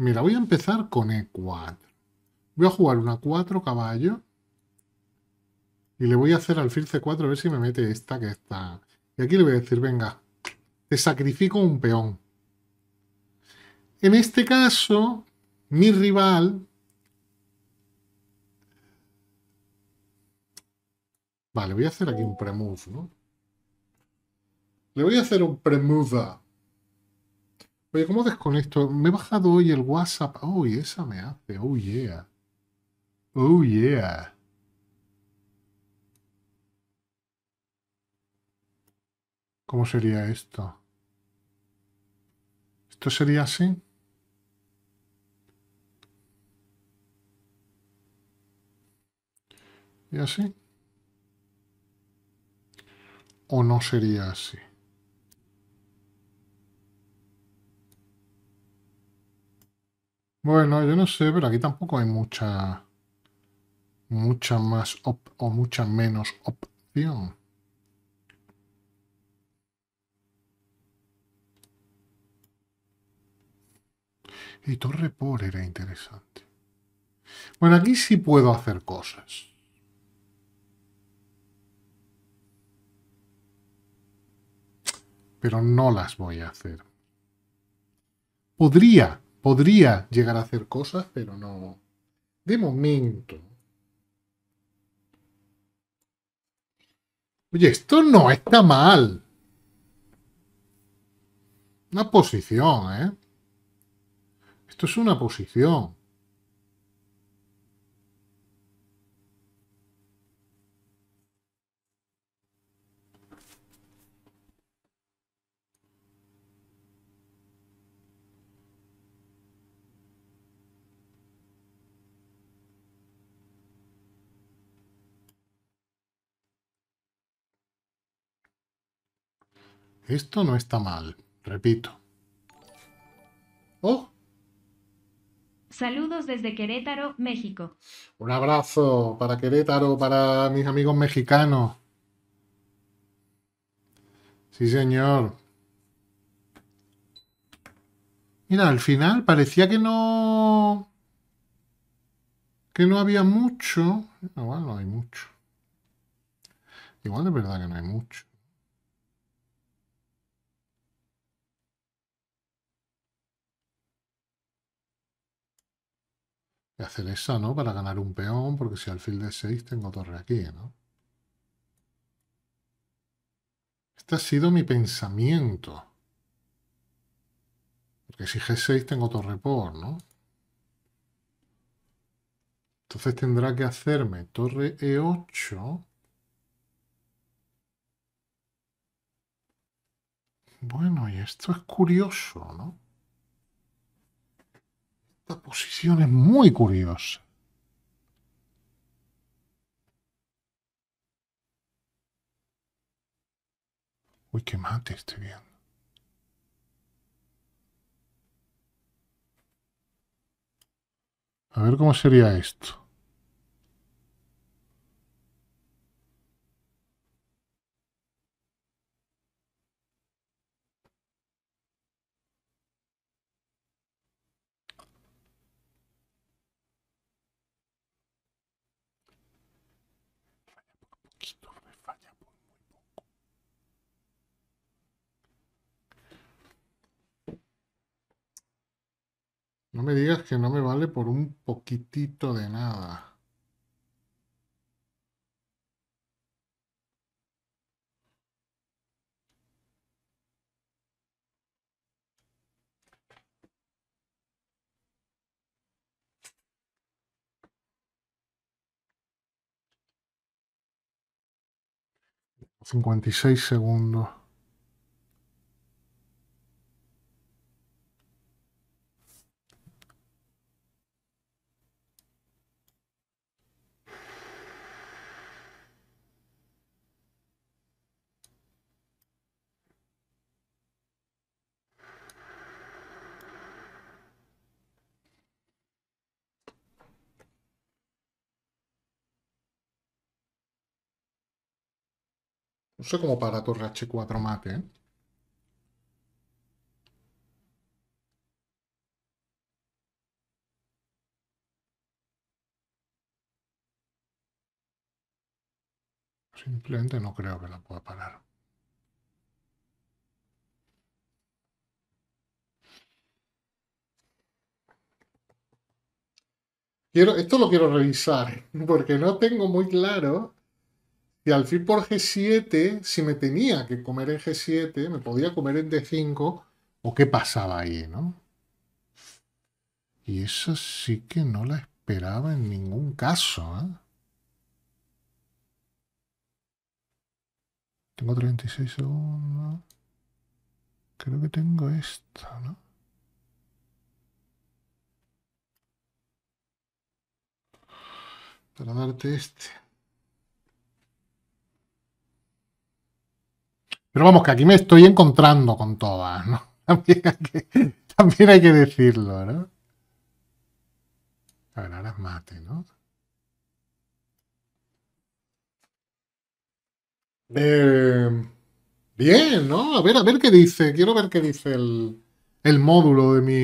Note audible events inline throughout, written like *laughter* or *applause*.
Mira, voy a empezar con E4. Voy a jugar una 4 caballo. Y le voy a hacer alfil C4 a ver si me mete esta que está. Y aquí le voy a decir, venga, te sacrifico un peón. En este caso, mi rival... Vale, voy a hacer aquí un premove, ¿no? Le voy a hacer un premove Oye, ¿cómo desconecto? Me he bajado hoy el WhatsApp. Oh, y esa me hace. Oh, yeah. Oh, yeah. ¿Cómo sería esto? ¿Esto sería así? ¿Y así? ¿O no sería así? Bueno, yo no sé, pero aquí tampoco hay mucha, mucha más op o mucha menos opción. Y Torre por era interesante. Bueno, aquí sí puedo hacer cosas. Pero no las voy a hacer. Podría podría llegar a hacer cosas, pero no. De momento. Oye, esto no está mal. Una posición, ¿eh? Esto es una posición. Esto no está mal, repito. ¡Oh! Saludos desde Querétaro, México. Un abrazo para Querétaro, para mis amigos mexicanos. Sí, señor. Mira, al final parecía que no... Que no había mucho. Igual ah, no hay mucho. Igual de verdad que no hay mucho. hacer esa, ¿no? Para ganar un peón, porque si alfil de 6 tengo torre aquí, ¿no? Este ha sido mi pensamiento. Porque si G6 tengo torre por, ¿no? Entonces tendrá que hacerme torre E8. Bueno, y esto es curioso, ¿no? Posiciones posición es muy curiosa. Uy, qué mate estoy viendo. A ver cómo sería esto. No me digas que no me vale por un poquitito de nada. Cincuenta y seis segundos. No sé cómo para torre H4 mate, ¿eh? Simplemente no creo que la pueda parar. Quiero, esto lo quiero revisar *laughs* porque no tengo muy claro y al fin por G7, si me tenía que comer en G7, me podía comer en D5, o qué pasaba ahí, ¿no? Y eso sí que no la esperaba en ningún caso, ¿eh? Tengo 36 segundos. Creo que tengo esta, ¿no? Para darte este. Pero vamos, que aquí me estoy encontrando con todas, ¿no? *laughs* También hay que, también decirlo, ¿no? A ver, ahora es mate, ¿no? Em, bien, ¿no? A ver, a ver qué dice. Quiero ver qué dice el, el módulo de mi.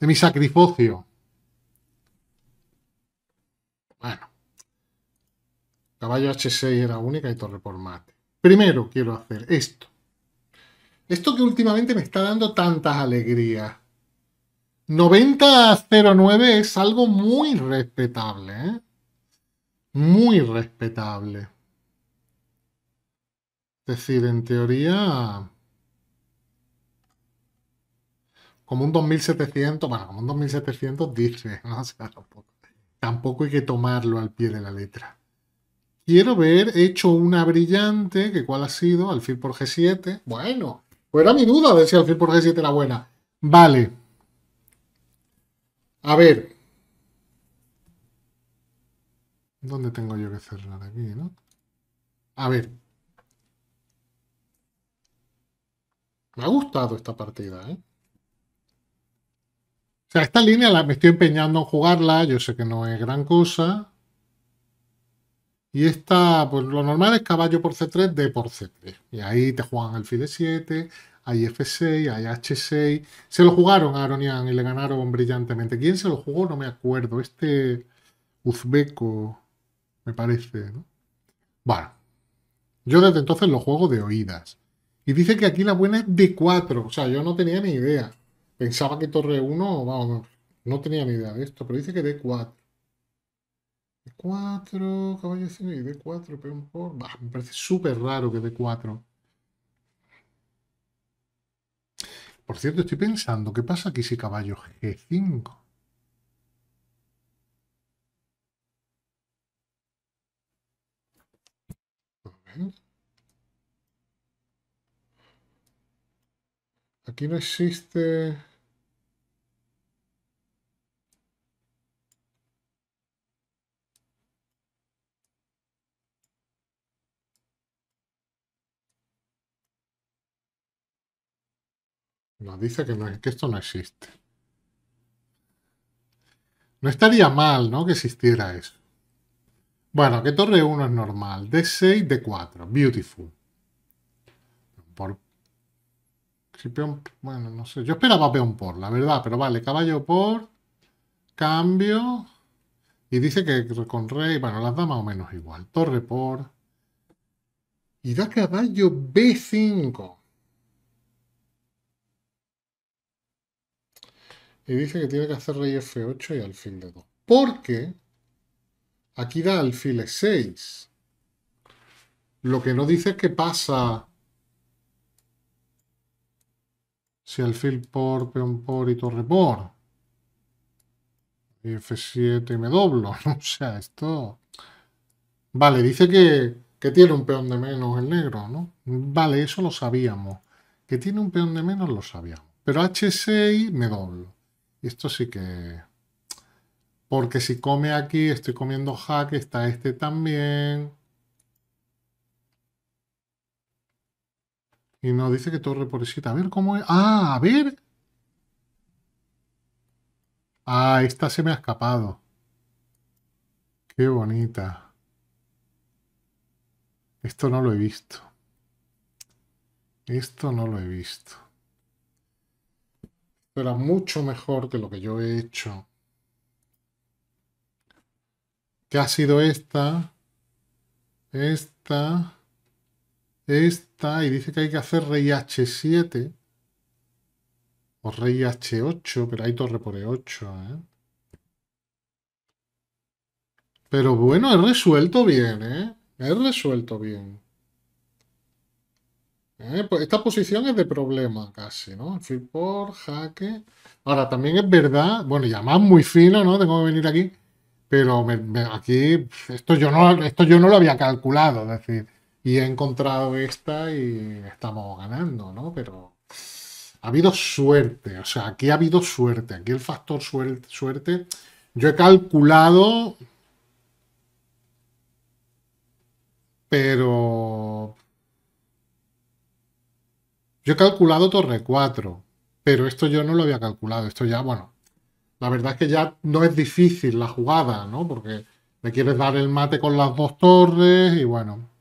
de mi sacrificio. Caballo H6 era única y torre por mate. Primero quiero hacer esto. Esto que últimamente me está dando tantas alegrías. 90-09 es algo muy respetable, ¿eh? Muy respetable. Es decir, en teoría... Como un 2700, bueno, como un 2700 dice, *laughs* ¿no? O tampoco hay que tomarlo al pie de la letra. Quiero ver hecho una brillante, que cuál ha sido, alfil por G7. Bueno, pues era mi duda de si alfil por G7 era buena. Vale. A ver. ¿Dónde tengo yo que cerrar aquí, no? A ver. Me ha gustado esta partida, ¿eh? O sea, esta línea la, me estoy empeñando en jugarla, yo sé que no es gran cosa, y esta, pues lo normal es caballo por C3, D por C3. Y ahí te juegan alfil 7 hay F6, hay H6. Se lo jugaron a Aronian y le ganaron brillantemente. ¿Quién se lo jugó? No me acuerdo. Este uzbeco, me parece, ¿no? Bueno, yo desde entonces lo juego de oídas. Y dice que aquí la buena es D4. O sea, yo no tenía ni idea. Pensaba que torre 1, vamos, no tenía ni idea de esto, pero dice que D4. D4, caballo 5 y D4, peón por... me parece súper raro que D4. Por cierto, estoy pensando, ¿qué pasa aquí si caballo G5? Aquí no existe... Nos dice que, no, que esto no existe. No estaría mal, ¿no? Que existiera eso. Bueno, que torre 1 es normal. D6, D4. Beautiful. Por... Bueno, no sé. Yo esperaba peón por, la verdad. Pero vale, caballo por. Cambio. Y dice que con rey... Bueno, las da más o menos igual. Torre por. Y da caballo B5. y dice que tiene que hacer rey F8 y alfil de 2. Porque aquí da alfil E6. Lo que no dice es qué pasa si alfil por, peón por y torre por. Y F7 y me doblo. *laughs* o sea, esto... Vale, dice que, que tiene un peón de menos el negro, ¿no? Vale, eso lo sabíamos. Que tiene un peón de menos lo sabíamos. Pero H6 me doblo esto sí que... Porque si come aquí, estoy comiendo hack, está este también. Y nos dice que torre pobrecita. A ver cómo es. ¡Ah! A ver. Ah, esta se me ha escapado. Qué bonita. Esto no lo he visto. Esto no lo he visto era mucho mejor que lo que yo he hecho. Que ha sido esta? Esta. Esta. Y dice que hay que hacer rey H7. O rey H8, pero hay torre por E8, ¿eh? Pero bueno, he resuelto bien, ¿eh? He resuelto bien. Eh, pues esta posición es de problema casi, ¿no? por, jaque. Ahora, también es verdad, bueno, ya más muy fino, ¿no? Tengo que venir aquí. Pero aquí, esto yo, no, esto yo no lo había calculado, es decir, y he encontrado esta y estamos ganando, ¿no? Pero ha habido suerte, o sea, aquí ha habido suerte, aquí el factor suerte yo he calculado, pero yo he calculado torre 4, pero esto yo no lo había calculado. Esto ya, bueno, la verdad es que ya no es difícil la jugada, ¿no? Porque me quieres dar el mate con las dos torres y bueno,